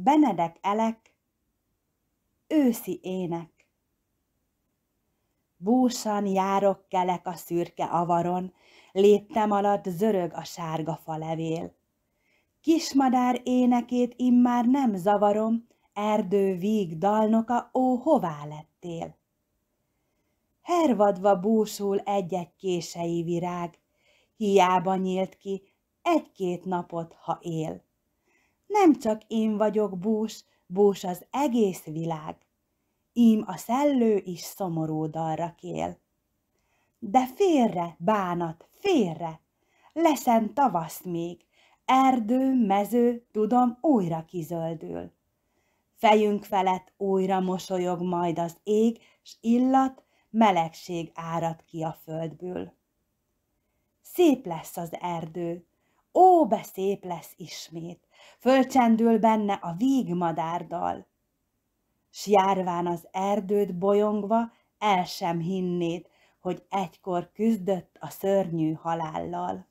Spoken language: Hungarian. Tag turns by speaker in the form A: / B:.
A: Benedek Elek, őszi ének. Búsan járok kelek a szürke avaron, léptem alatt zörög a sárga levél. Kismadár énekét immár nem zavarom, erdő víg dalnoka, ó, hová lettél? Hervadva búsul egy-egy kései virág, hiába nyílt ki egy-két napot, ha él. Nem csak én vagyok bús, bús az egész világ. Ím a szellő is szomorú dalra kél. De félre, bánat, félre! Leszen tavasz még, erdő, mező, tudom, újra kizöldül. Fejünk felett újra mosolyog majd az ég, s illat, melegség árad ki a földből. Szép lesz az erdő, ó, beszép lesz ismét, fölcsendül benne a vígmadárdal. S járván az erdőt bolyongva, el sem hinnéd, hogy egykor küzdött a szörnyű halállal.